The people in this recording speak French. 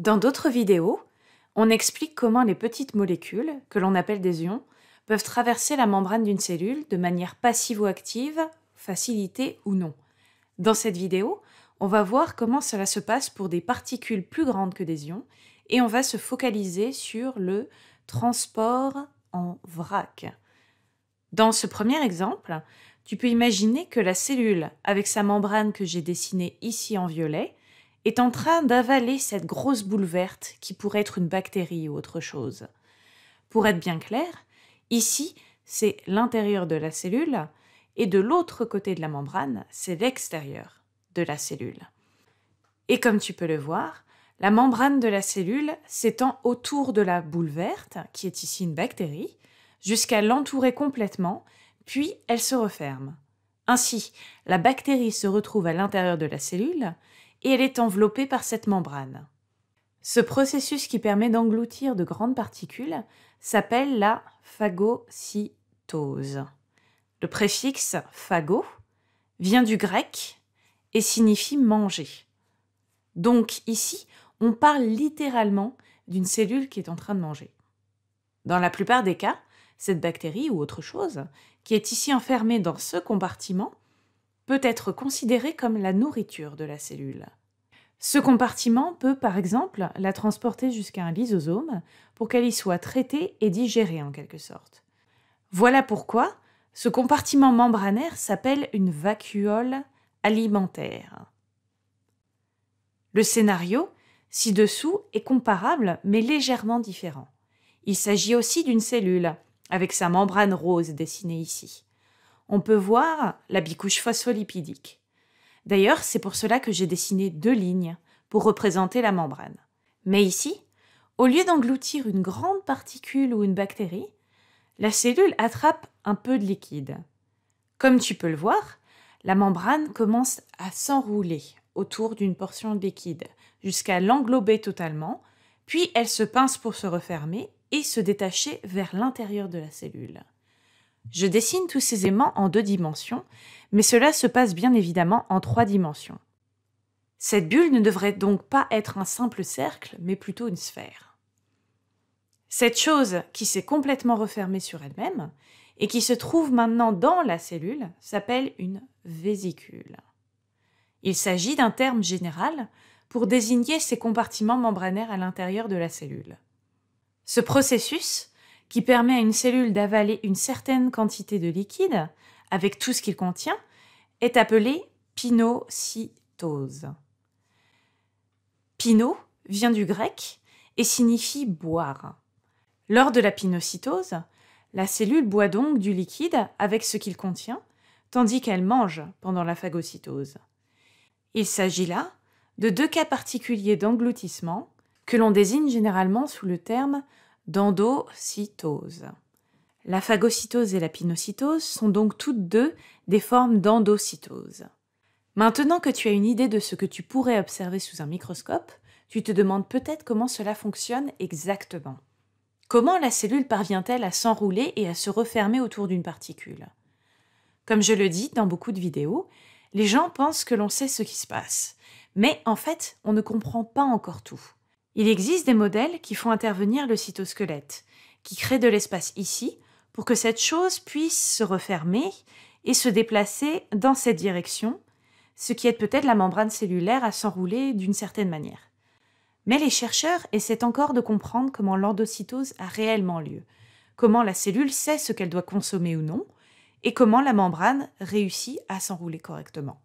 Dans d'autres vidéos, on explique comment les petites molécules, que l'on appelle des ions, peuvent traverser la membrane d'une cellule de manière passive ou active, facilitée ou non. Dans cette vidéo, on va voir comment cela se passe pour des particules plus grandes que des ions et on va se focaliser sur le transport en vrac. Dans ce premier exemple, tu peux imaginer que la cellule, avec sa membrane que j'ai dessinée ici en violet, est en train d'avaler cette grosse boule verte qui pourrait être une bactérie ou autre chose. Pour être bien clair, ici, c'est l'intérieur de la cellule, et de l'autre côté de la membrane, c'est l'extérieur de la cellule. Et comme tu peux le voir, la membrane de la cellule s'étend autour de la boule verte, qui est ici une bactérie, jusqu'à l'entourer complètement, puis elle se referme. Ainsi, la bactérie se retrouve à l'intérieur de la cellule et elle est enveloppée par cette membrane. Ce processus qui permet d'engloutir de grandes particules s'appelle la phagocytose. Le préfixe phago vient du grec et signifie manger. Donc ici, on parle littéralement d'une cellule qui est en train de manger. Dans la plupart des cas, cette bactérie ou autre chose, qui est ici enfermée dans ce compartiment, peut être considérée comme la nourriture de la cellule. Ce compartiment peut, par exemple, la transporter jusqu'à un lysosome pour qu'elle y soit traitée et digérée en quelque sorte. Voilà pourquoi ce compartiment membranaire s'appelle une vacuole alimentaire. Le scénario ci-dessous est comparable mais légèrement différent. Il s'agit aussi d'une cellule, avec sa membrane rose dessinée ici. On peut voir la bicouche phospholipidique. D'ailleurs, c'est pour cela que j'ai dessiné deux lignes, pour représenter la membrane. Mais ici, au lieu d'engloutir une grande particule ou une bactérie, la cellule attrape un peu de liquide. Comme tu peux le voir, la membrane commence à s'enrouler autour d'une portion de liquide, jusqu'à l'englober totalement, puis elle se pince pour se refermer et se détacher vers l'intérieur de la cellule. Je dessine tous ces aimants en deux dimensions, mais cela se passe bien évidemment en trois dimensions. Cette bulle ne devrait donc pas être un simple cercle, mais plutôt une sphère. Cette chose qui s'est complètement refermée sur elle-même et qui se trouve maintenant dans la cellule s'appelle une vésicule. Il s'agit d'un terme général pour désigner ces compartiments membranaires à l'intérieur de la cellule. Ce processus, qui permet à une cellule d'avaler une certaine quantité de liquide, avec tout ce qu'il contient, est appelée pinocytose. Pino vient du grec et signifie boire. Lors de la pinocytose, la cellule boit donc du liquide avec ce qu'il contient, tandis qu'elle mange pendant la phagocytose. Il s'agit là de deux cas particuliers d'engloutissement que l'on désigne généralement sous le terme d'endocytose. La phagocytose et la pinocytose sont donc toutes deux des formes d'endocytose. Maintenant que tu as une idée de ce que tu pourrais observer sous un microscope, tu te demandes peut-être comment cela fonctionne exactement. Comment la cellule parvient-elle à s'enrouler et à se refermer autour d'une particule Comme je le dis dans beaucoup de vidéos, les gens pensent que l'on sait ce qui se passe, mais en fait, on ne comprend pas encore tout. Il existe des modèles qui font intervenir le cytosquelette, qui créent de l'espace ici pour que cette chose puisse se refermer et se déplacer dans cette direction, ce qui aide peut-être la membrane cellulaire à s'enrouler d'une certaine manière. Mais les chercheurs essaient encore de comprendre comment l'endocytose a réellement lieu, comment la cellule sait ce qu'elle doit consommer ou non, et comment la membrane réussit à s'enrouler correctement.